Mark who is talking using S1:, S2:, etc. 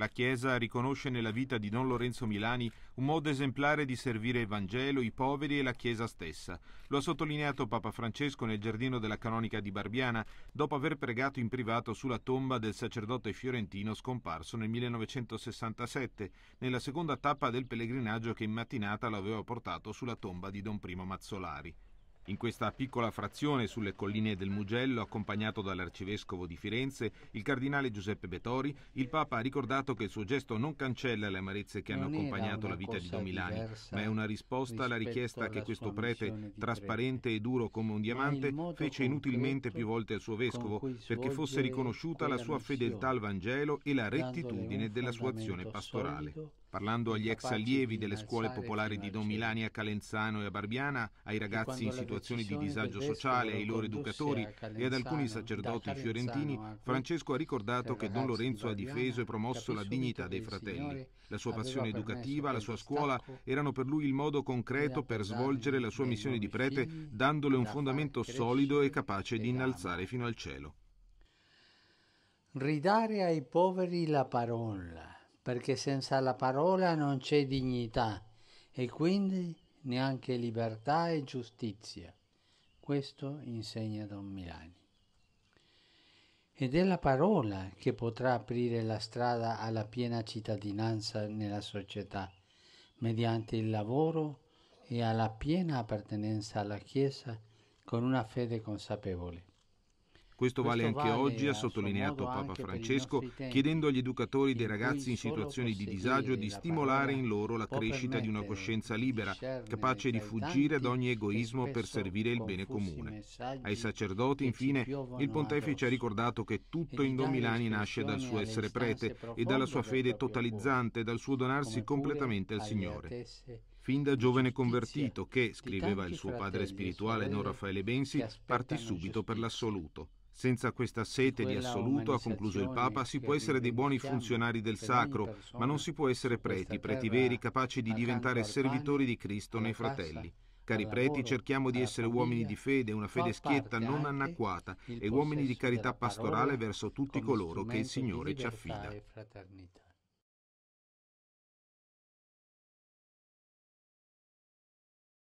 S1: La Chiesa riconosce nella vita di Don Lorenzo Milani un modo esemplare di servire il Vangelo, i poveri e la Chiesa stessa. Lo ha sottolineato Papa Francesco nel giardino della canonica di Barbiana, dopo aver pregato in privato sulla tomba del sacerdote fiorentino scomparso nel 1967, nella seconda tappa del pellegrinaggio che in mattinata lo aveva portato sulla tomba di Don Primo Mazzolari. In questa piccola frazione sulle colline del Mugello, accompagnato dall'arcivescovo di Firenze, il cardinale Giuseppe Betori, il Papa ha ricordato che il suo gesto non cancella le amarezze che non hanno accompagnato la vita di Domilani, ma è una risposta alla richiesta alla che questo prete, trasparente e duro come un diamante, fece inutilmente più volte al suo vescovo perché fosse riconosciuta la sua fedeltà al Vangelo e la rettitudine della sua azione pastorale. Parlando agli ex allievi delle scuole popolari di Don Milani a Calenzano e a Barbiana, ai ragazzi in situazioni di disagio sociale, ai loro educatori e ad alcuni sacerdoti fiorentini, Francesco ha ricordato che Don Lorenzo ha difeso e promosso la dignità dei fratelli. La sua passione educativa, la sua scuola erano per lui il modo concreto per svolgere la sua missione di prete, dandole un fondamento solido e capace di innalzare fino al cielo.
S2: Ridare ai poveri la parola perché senza la parola non c'è dignità e quindi neanche libertà e giustizia. Questo insegna Don Milani. Ed è la parola che potrà aprire la strada alla piena cittadinanza nella società, mediante il lavoro e alla piena appartenenza alla Chiesa con una fede consapevole.
S1: Questo, vale anche oggi, ha sottolineato Papa Francesco, chiedendo agli educatori dei ragazzi in situazioni di disagio di stimolare in loro la crescita di una coscienza libera, capace di fuggire ad ogni egoismo per servire il bene comune. Ai sacerdoti, infine, il pontefice ha ricordato che tutto in Don Milani nasce dal suo essere prete e dalla sua fede totalizzante, dal suo donarsi completamente al Signore. Fin da giovane convertito che, scriveva il suo padre spirituale Don Raffaele Bensi, partì subito per l'assoluto. Senza questa sete di assoluto, ha concluso il Papa, si può essere dei buoni funzionari del sacro, ma non si può essere preti, preti veri, capaci di diventare servitori di Cristo nei fratelli. Cari preti, cerchiamo di essere uomini di fede, una fede schietta, non anacquata, e uomini di carità pastorale verso tutti coloro che il Signore ci affida.